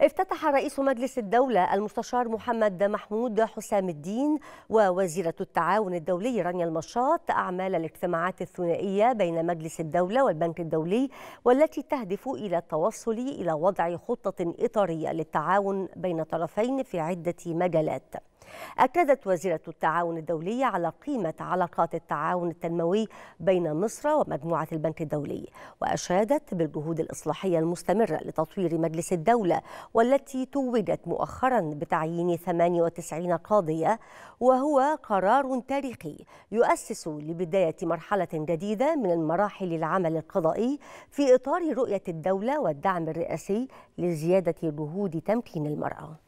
افتتح رئيس مجلس الدولة المستشار محمد محمود حسام الدين ووزيرة التعاون الدولي رانيا المشاط أعمال الاجتماعات الثنائية بين مجلس الدولة والبنك الدولي والتي تهدف إلى التوصل إلى وضع خطة إطارية للتعاون بين طرفين في عدة مجالات أكدت وزيرة التعاون الدولي على قيمة علاقات التعاون التنموي بين مصر ومجموعة البنك الدولي وأشادت بالجهود الإصلاحية المستمرة لتطوير مجلس الدولة والتي توجت مؤخرا بتعيين 98 قاضية وهو قرار تاريخي يؤسس لبداية مرحلة جديدة من مراحل العمل القضائي في إطار رؤية الدولة والدعم الرئاسي لزيادة جهود تمكين المرأة